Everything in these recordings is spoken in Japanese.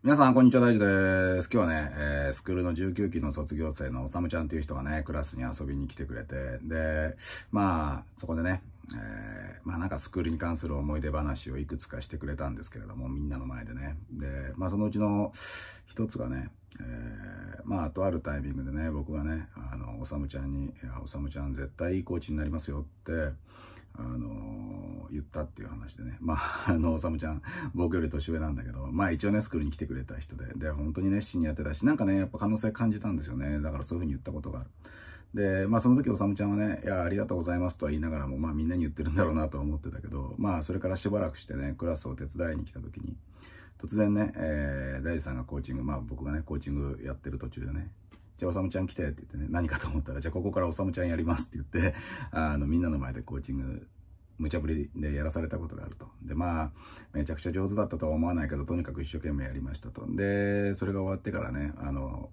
皆さん、こんにちは、大地です。今日はね、えー、スクールの19期の卒業生のおさむちゃんっていう人がね、クラスに遊びに来てくれて、で、まあ、そこでね、えー、まあなんかスクールに関する思い出話をいくつかしてくれたんですけれども、みんなの前でね。で、まあそのうちの一つがね、えー、まあとあるタイミングでね、僕がね、あの、おさむちゃんに、いや、おさむちゃん絶対いいコーチになりますよって、あのー、言ったっていう話でね。まあ、あの、おさむちゃん、僕より年上なんだけど、まあ一応ね、スクールに来てくれた人で、で、本当に熱心にやってたし、なんかね、やっぱ可能性感じたんですよね。だからそういうふうに言ったことがある。で、まあその時おさむちゃんはね、いや、ありがとうございますとは言いながらも、まあみんなに言ってるんだろうなと思ってたけど、まあそれからしばらくしてね、クラスを手伝いに来た時に、突然ね、えー、大地さんがコーチング、まあ僕がね、コーチングやってる途中でね、じゃあ、おさむちゃん来てって言ってね、何かと思ったら、じゃあ、ここからおさむちゃんやりますって言って、あの、みんなの前でコーチング無茶ぶりでやらされたことがあると。で、まあ、めちゃくちゃ上手だったとは思わないけど、とにかく一生懸命やりましたと。で、それが終わってからね、あの、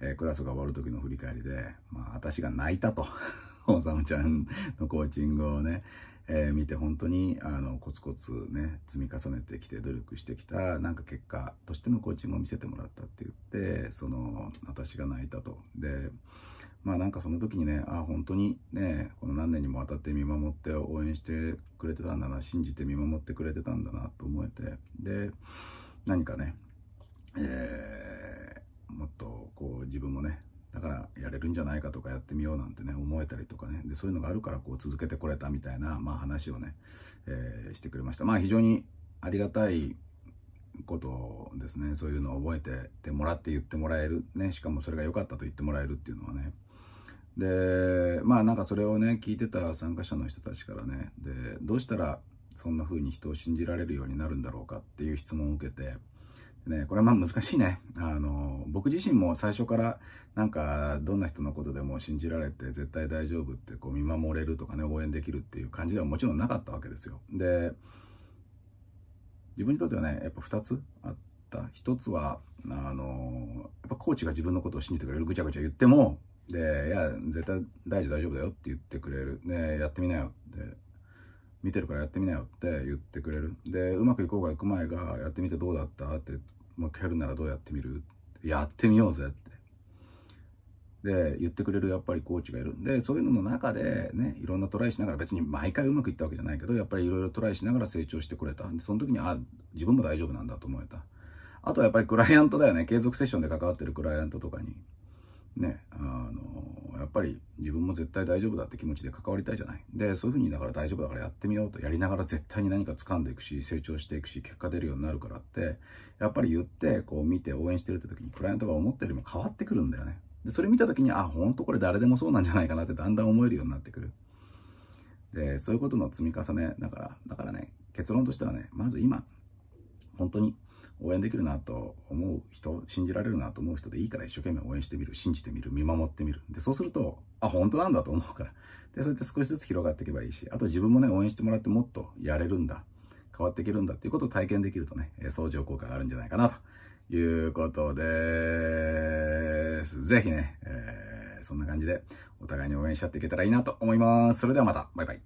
えー、クラスが終わる時の振り返りで、まあ、私が泣いたと。おさむちゃんのコーチングをね、えー、見て本当にあのコツコツね積み重ねてきて努力してきたなんか結果としてのコーチングを見せてもらったって言ってその私が泣いたとでまあなんかその時にね、ああ、本当にね、この何年にもわたって見守って応援してくれてたんだな、信じて見守ってくれてたんだなと思えて、で、何かね、えー、もっとこう自分もね、だからやれるんじゃないかとかやってみようなんてね、思えたりとかね、で、そういうのがあるからこう続けてこれたみたいな、まあ話をね、えー、してくれました。まあ非常にありがたいことですねそういうのを覚えててもらって言ってもらえるねしかもそれが良かったと言ってもらえるっていうのはねでまあなんかそれをね聞いてた参加者の人たちからねでどうしたらそんな風に人を信じられるようになるんだろうかっていう質問を受けてね、これはまあ難しいね。あの、僕自身も最初からなんかどんな人のことでも信じられて絶対大丈夫ってこう見守れるとかね、応援できるっていう感じではもちろんなかったわけですよ。で、自分にとってはね、やっぱ2つあった。1つは、あの、やっぱコーチが自分のことを信じてくれるぐちゃぐちゃ言っても、で、いや、絶対大事大丈夫だよって言ってくれる。で、やってみなよって、見てるからやってみなよって言ってくれる。で、うまくいこうがいく前が、やってみてどうだったって、もう蹴るならどうやってみるやってみようぜって。で、言ってくれるやっぱりコーチがいる。で、そういうのの中でね、いろんなトライしながら、別に毎回うまくいったわけじゃないけど、やっぱりいろいろトライしながら成長してくれた。で、その時に、あ、自分も大丈夫なんだと思えた。あとはやっぱりクライアントだよね。継続セッションで関わってるクライアントとかに。ね、あの、やっぱり自分も絶対大丈夫だって気持ちで関わりたいじゃない。で、そういうふうにだから大丈夫だからやってみようと、やりながら絶対に何か掴んでいくし、成長していくし、結果出るようになるからって、やっぱり言って、こう見て応援してるって時に、クライアントが思ったよりも変わってくるんだよね。で、それ見た時に、あ、ほんとこれ誰でもそうなんじゃないかなってだんだん思えるようになってくる。で、そういうことの積み重ねだから、だからね、結論としてはね、まず今、本当に応援できるなと思う人、信じられるなと思う人でいいから一生懸命応援してみる、信じてみる、見守ってみる。で、そうすると、あ、本当なんだと思うから。で、そうやって少しずつ広がっていけばいいし、あと自分もね、応援してもらってもっとやれるんだ、変わっていけるんだっていうことを体験できるとね、相乗効果があるんじゃないかなということです。ぜひね、えー、そんな感じでお互いに応援し合っていけたらいいなと思います。それではまた、バイバイ。